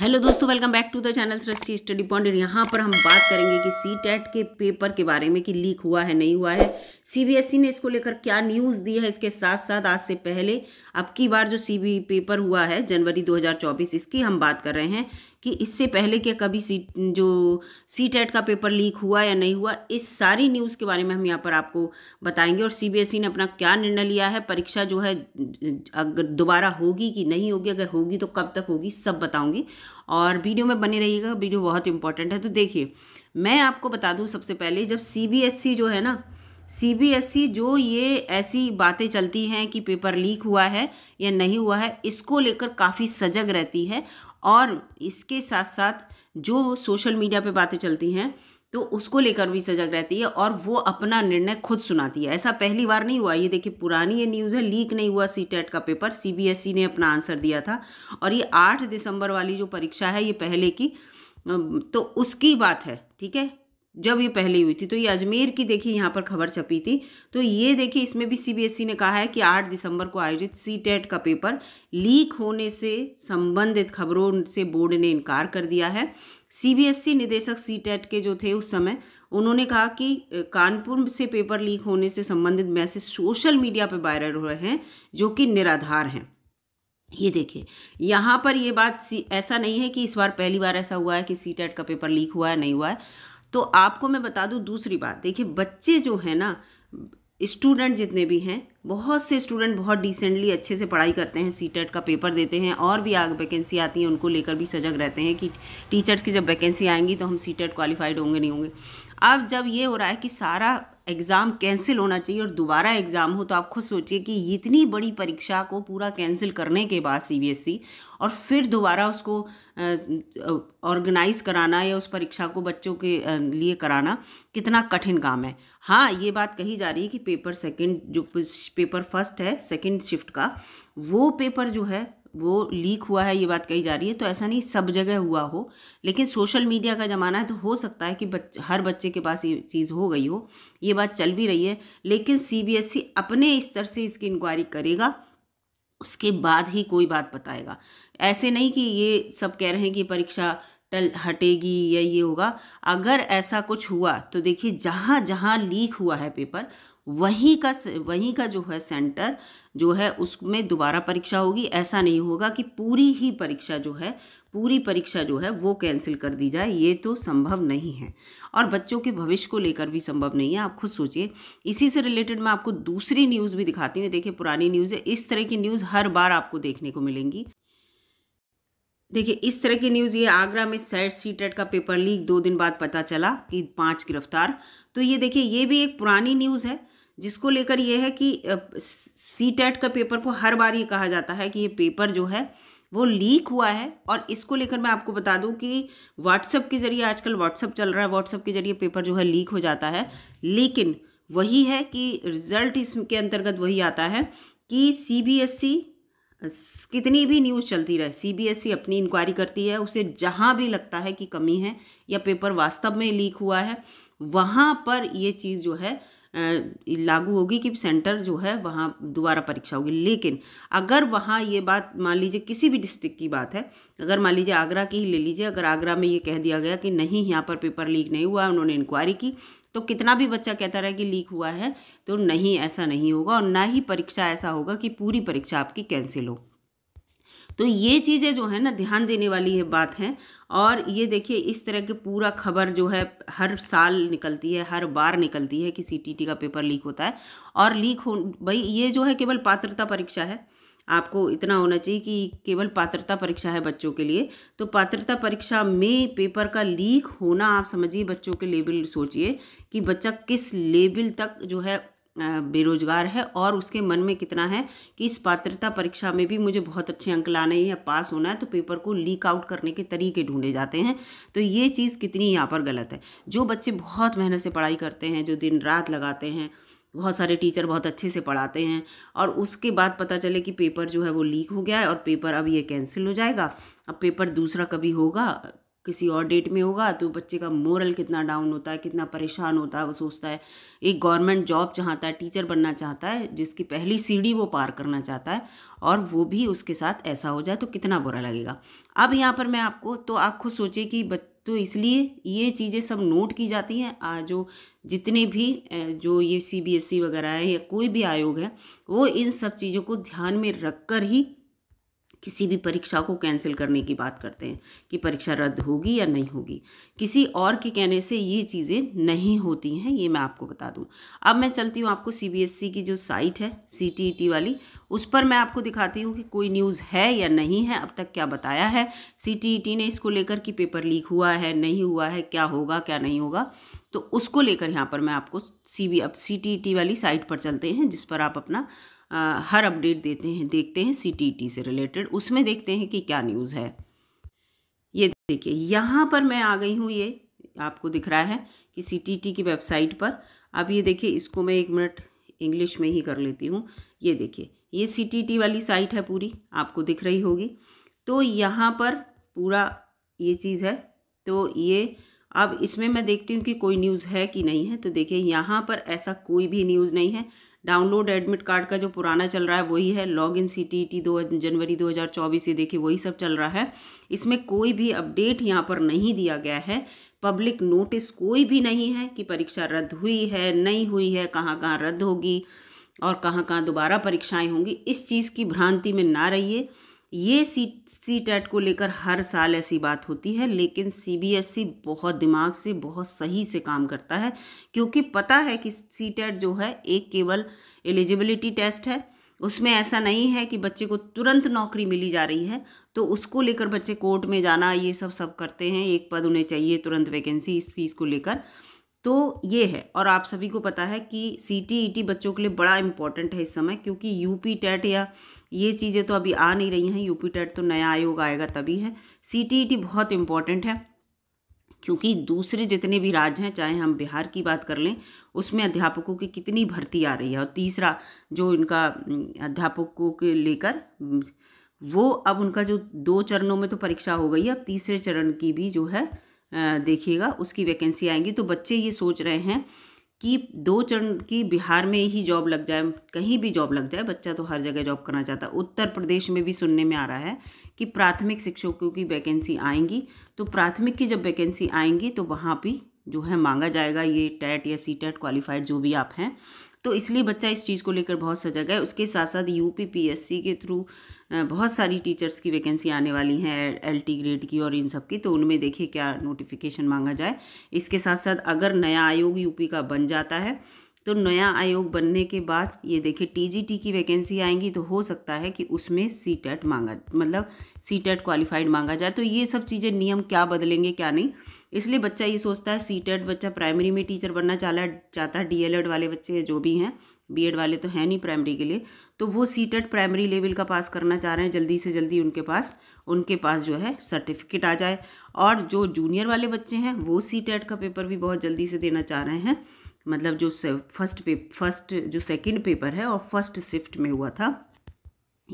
hello दोस्तों welcome back to the channel Srishti study point यहाँ पर हम बात करेंगे कि सी टेट के पेपर के बारे में कि लीक हुआ है नहीं हुआ है सीबीएसई e ने इसको लेकर क्या न्यूज़ दी है इसके साथ साथ आज से पहले अब की बार जो सी पेपर हुआ है जनवरी 2024 इसकी हम बात कर रहे हैं कि इससे पहले क्या कभी सी जो सी टेट का पेपर लीक हुआ या नहीं हुआ इस सारी न्यूज़ के बारे में हम यहाँ पर आपको बताएंगे और सीबीएसई e ने अपना क्या निर्णय लिया है परीक्षा जो है अगर दोबारा होगी कि नहीं होगी अगर होगी तो कब तक होगी सब बताऊँगी और वीडियो में बने रहिएगा वीडियो बहुत इंपॉर्टेंट है तो देखिए मैं आपको बता दूँ सबसे पहले जब सी e जो है ना ई e जो ये ऐसी बातें चलती हैं कि पेपर लीक हुआ है या नहीं हुआ है इसको लेकर काफ़ी सजग रहती है और इसके साथ साथ जो सोशल मीडिया पे बातें चलती हैं तो उसको लेकर भी सजग रहती है और वो अपना निर्णय खुद सुनाती है ऐसा पहली बार नहीं हुआ ये देखिए पुरानी ये न्यूज़ है लीक नहीं हुआ सी टेट का पेपर सी e ने अपना आंसर दिया था और ये आठ दिसंबर वाली जो परीक्षा है ये पहले की तो उसकी बात है ठीक है जब ये पहले हुई थी तो ये अजमेर की देखिए यहाँ पर खबर छपी थी तो ये देखिए इसमें भी सीबीएसई e ने कहा है कि 8 दिसंबर को आयोजित सी टेट e का पेपर लीक होने से संबंधित खबरों से बोर्ड ने इनकार कर दिया है सीबीएसई e निदेशक सी टेट के जो थे उस समय उन्होंने कहा कि कानपुर से पेपर लीक होने से संबंधित मैसेज सोशल मीडिया पर वायरल हो रहे हैं जो कि निराधार हैं ये देखिए यहाँ पर ये बात ऐसा नहीं है कि इस बार पहली बार ऐसा हुआ है कि सी टेट का पेपर लीक हुआ है नहीं हुआ है तो आपको मैं बता दूँ दूसरी बात देखिए बच्चे जो है ना स्टूडेंट जितने भी हैं बहुत से स्टूडेंट बहुत डिसेंटली अच्छे से पढ़ाई करते हैं सी टेट e का पेपर देते हैं और भी आगे वैकेंसी आती है उनको लेकर भी सजग रहते हैं कि टीचर्स की जब वैकेंसी आएंगी तो हम सी टेट क्वालिफाइड होंगे नहीं होंगे अब जब ये हो रहा है कि सारा एग्ज़ाम कैंसिल होना चाहिए और दोबारा एग्ज़ाम हो तो आप खुद सोचिए कि इतनी बड़ी परीक्षा को पूरा कैंसिल करने के बाद सीबीएसई e और फिर दोबारा उसको ऑर्गेनाइज कराना या उस परीक्षा को बच्चों के लिए कराना कितना कठिन काम है हाँ ये बात कही जा रही है कि पेपर सेकंड जो पेपर फर्स्ट है सेकंड शिफ्ट का वो पेपर जो है वो लीक हुआ है ये बात कही जा रही है तो ऐसा नहीं सब जगह हुआ हो लेकिन सोशल मीडिया का ज़माना है तो हो सकता है कि बच, हर बच्चे के पास ये चीज़ हो गई हो ये बात चल भी रही है लेकिन सीबीएसई e अपने स्तर से इसकी इंक्वायरी करेगा उसके बाद ही कोई बात बताएगा ऐसे नहीं कि ये सब कह रहे हैं कि परीक्षा टल हटेगी या ये होगा अगर ऐसा कुछ हुआ तो देखिए जहाँ जहाँ लीक हुआ है पेपर वहीं का वहीं का जो है सेंटर जो है उसमें दोबारा परीक्षा होगी ऐसा नहीं होगा कि पूरी ही परीक्षा जो है पूरी परीक्षा जो है वो कैंसिल कर दी जाए ये तो संभव नहीं है और बच्चों के भविष्य को लेकर भी संभव नहीं है आप खुद सोचिए इसी से रिलेटेड मैं आपको दूसरी न्यूज़ भी दिखाती हूँ देखिए पुरानी न्यूज़ है इस तरह की न्यूज़ हर बार आपको देखने को मिलेंगी देखिए इस तरह की न्यूज़ ये आगरा में सैड सीटेट का पेपर लीक दो दिन बाद पता चला कि पांच गिरफ्तार तो ये देखिए ये भी एक पुरानी न्यूज़ है जिसको लेकर यह है कि सी टेट का पेपर को हर बार ये कहा जाता है कि ये पेपर जो है वो लीक हुआ है और इसको लेकर मैं आपको बता दूं कि व्हाट्सअप के ज़रिए आजकल व्हाट्सअप चल रहा है व्हाट्सअप के ज़रिए पेपर जो है लीक हो जाता है लेकिन वही है कि रिजल्ट इसके अंतर्गत वही आता है कि सी कितनी भी न्यूज़ चलती रहे सीबीएसई अपनी इंक्वायरी करती है उसे जहाँ भी लगता है कि कमी है या पेपर वास्तव में लीक हुआ है वहाँ पर ये चीज़ जो है लागू होगी कि सेंटर जो है वहाँ दोबारा परीक्षा होगी लेकिन अगर वहाँ ये बात मान लीजिए किसी भी डिस्ट्रिक्ट की बात है अगर मान लीजिए आगरा की ही ले लीजिए अगर आगरा में ये कह दिया गया कि नहीं यहाँ पर पेपर लीक नहीं हुआ उन्होंने इंक्वायरी की तो कितना भी बच्चा कहता रहे कि लीक हुआ है तो नहीं ऐसा नहीं होगा और ना ही परीक्षा ऐसा होगा कि पूरी परीक्षा आपकी कैंसिल हो तो ये चीज़ें जो है ना ध्यान देने वाली है बात है और ये देखिए इस तरह के पूरा खबर जो है हर साल निकलती है हर बार निकलती है कि सी का पेपर लीक होता है और लीक हो भाई ये जो है केवल पात्रता परीक्षा है आपको इतना होना चाहिए कि केवल पात्रता परीक्षा है बच्चों के लिए तो पात्रता परीक्षा में पेपर का लीक होना आप समझिए बच्चों के लेवल सोचिए कि बच्चा किस लेवल तक जो है बेरोजगार है और उसके मन में कितना है कि इस पात्रता परीक्षा में भी मुझे बहुत अच्छे अंक लाने हैं या पास होना है तो पेपर को लीक आउट करने के तरीके ढूंढे जाते हैं तो ये चीज़ कितनी यहाँ पर गलत है जो बच्चे बहुत मेहनत से पढ़ाई करते हैं जो दिन रात लगाते हैं बहुत सारे टीचर बहुत अच्छे से पढ़ाते हैं और उसके बाद पता चले कि पेपर जो है वो लीक हो गया है और पेपर अब ये कैंसिल हो जाएगा अब पेपर दूसरा कभी होगा किसी और डेट में होगा तो बच्चे का मोरल कितना डाउन होता है कितना परेशान होता है वो सोचता है एक गवर्नमेंट जॉब चाहता है टीचर बनना चाहता है जिसकी पहली सीढ़ी वो पार करना चाहता है और वो भी उसके साथ ऐसा हो जाए तो कितना बुरा लगेगा अब यहाँ पर मैं आपको तो आप खुद सोचिए कि तो इसलिए ये चीज़ें सब नोट की जाती हैं जो जितने भी जो ये सी बी एस ई वगैरह है या कोई भी आयोग है वो इन सब चीज़ों को ध्यान में रख कर ही किसी भी परीक्षा को कैंसिल करने की बात करते हैं कि परीक्षा रद्द होगी या नहीं होगी किसी और के कहने से ये चीज़ें नहीं होती हैं ये मैं आपको बता दूं अब मैं चलती हूँ आपको सीबीएसई e की जो साइट है सीटीईटी e वाली उस पर मैं आपको दिखाती हूँ कि कोई न्यूज़ है या नहीं है अब तक क्या बताया है सी e ने इसको लेकर कि पेपर लीक हुआ है नहीं हुआ है क्या होगा क्या नहीं होगा तो उसको लेकर यहाँ पर मैं आपको सी अब सी वाली साइट पर चलते हैं जिस पर आप अपना आ, हर अपडेट देते हैं देखते हैं सीटीटी e से रिलेटेड उसमें देखते हैं कि क्या न्यूज़ है ये देखिए यहाँ पर मैं आ गई हूँ ये आपको दिख रहा है कि सीटीटी e की वेबसाइट पर अब ये देखिए इसको मैं एक मिनट इंग्लिश में ही कर लेती हूँ ये देखिए ये सीटीटी e वाली साइट है पूरी आपको दिख रही होगी तो यहाँ पर पूरा ये चीज़ है तो ये अब इसमें मैं देखती हूँ कि कोई न्यूज़ है कि नहीं है तो देखिए यहाँ पर ऐसा कोई भी न्यूज़ नहीं है डाउनलोड एडमिट कार्ड का जो पुराना चल रहा है वही है log in C T T e दो जनवरी 2024 ये देखिए वही सब चल रहा है इसमें कोई भी अपडेट यहाँ पर नहीं दिया गया है पब्लिक नोटिस कोई भी नहीं है कि परीक्षा रद्द हुई है नहीं हुई है कहाँ कहाँ रद्द होगी और कहाँ कहाँ दोबारा परीक्षाएं होंगी इस चीज़ की भ्रांति में ना रहिए ये सी सी टेट को लेकर हर साल ऐसी बात होती है लेकिन सी बी एस ई बहुत दिमाग से बहुत सही से काम करता है क्योंकि पता है कि सी टेट जो है एक केवल एलिजिबिलिटी टेस्ट है उसमें ऐसा नहीं है कि बच्चे को तुरंत नौकरी मिली जा रही है तो उसको लेकर बच्चे कोर्ट में जाना ये सब सब करते हैं एक पद उन्हें चाहिए तुरंत वैकेंसी इस चीज़ को लेकर तो ये है और आप सभी को पता है कि सी टी ई टी बच्चों के लिए बड़ा इंपॉर्टेंट है इस समय क्योंकि यू पी टेट या ये चीज़ें तो अभी आ नहीं रही हैं यूपी टेट तो नया आयोग आएगा तभी है सी e बहुत इम्पॉर्टेंट है क्योंकि दूसरे जितने भी राज्य हैं चाहे हम बिहार की बात कर लें उसमें अध्यापकों की कितनी भर्ती आ रही है और तीसरा जो इनका अध्यापकों के लेकर वो अब उनका जो दो चरणों में तो परीक्षा हो गई है अब तीसरे चरण की भी जो है देखिएगा उसकी वैकेंसी आएंगी तो बच्चे ये सोच रहे हैं कि दो चरण की बिहार में ही जॉब लग जाए कहीं भी जॉब लग जाए बच्चा तो हर जगह जॉब करना चाहता है उत्तर प्रदेश में भी सुनने में आ रहा है कि प्राथमिक शिक्षकों की वैकेंसी आएंगी तो प्राथमिक की जब वैकेंसी आएंगी तो वहाँ भी जो है मांगा जाएगा ये टैट या सी टैट क्वालिफाइड जो भी आप हैं तो इसलिए बच्चा इस चीज़ को लेकर बहुत सजग है उसके साथ साथ यू के थ्रू बहुत सारी टीचर्स की वैकेंसी आने वाली हैं एल टी ग्रेड की और इन सब की तो उनमें देखिए क्या नोटिफिकेशन मांगा जाए इसके साथ साथ अगर नया आयोग यूपी का बन जाता है तो नया आयोग बनने के बाद ये देखिए टीजीटी की वैकेंसी आएंगी तो हो सकता है कि उसमें सी टेट e मांगा मतलब सी टेट क्वालिफाइड मांगा जाए तो ये सब चीज़ें नियम क्या बदलेंगे क्या नहीं इसलिए बच्चा ये सोचता है सी टेट e बच्चा प्राइमरी में टीचर बनना चाह चाहता है एड वाले बच्चे जो भी हैं बीएड वाले तो हैं नहीं प्राइमरी के लिए तो वो सी टेट प्राइमरी लेवल का पास करना चाह रहे हैं जल्दी से जल्दी उनके पास उनके पास जो है सर्टिफिकेट आ जाए और जो जूनियर वाले बच्चे हैं वो सी टेट का पेपर भी बहुत जल्दी से देना चाह रहे हैं मतलब जो फर्स्ट पे फर्स्ट जो सेकेंड पेपर है और फर्स्ट शिफ्ट में हुआ था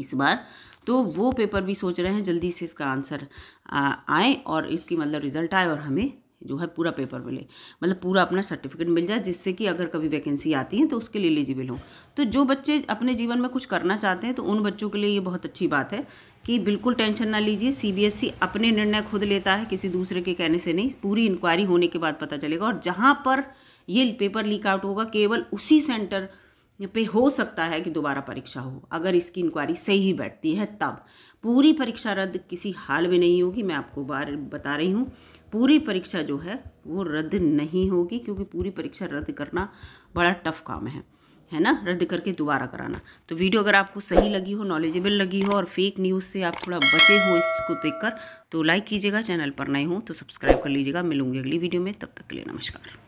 इस बार तो वो पेपर भी सोच रहे हैं जल्दी से इसका आंसर आए और इसकी मतलब रिजल्ट आए और हमें जो है पूरा पेपर मिले मतलब पूरा अपना सर्टिफिकेट मिल जाए जिससे कि अगर कभी वैकेंसी आती है तो उसके लिए एलिजिबल हों तो जो बच्चे अपने जीवन में कुछ करना चाहते हैं तो उन बच्चों के लिए ये बहुत अच्छी बात है कि बिल्कुल टेंशन ना लीजिए सीबीएसई अपने निर्णय खुद लेता है किसी दूसरे के कहने से नहीं पूरी इंक्वायरी होने के बाद पता चलेगा और जहाँ पर ये पेपर लीक आउट होगा केवल उसी सेंटर पे हो सकता है कि दोबारा परीक्षा हो अगर इसकी इंक्वायरी सही बैठती है तब पूरी परीक्षा रद्द किसी हाल में नहीं होगी मैं आपको बार बता रही हूँ पूरी परीक्षा जो है वो रद्द नहीं होगी क्योंकि पूरी परीक्षा रद्द करना बड़ा टफ काम है है ना रद्द करके दोबारा कराना तो वीडियो अगर आपको सही लगी हो नॉलेजेबल लगी हो और फेक न्यूज़ से आप थोड़ा बचे हो इसको देखकर तो लाइक कीजिएगा चैनल पर नए हो तो सब्सक्राइब कर लीजिएगा मिलूंगी अगली वीडियो में तब तक के लिए नमस्कार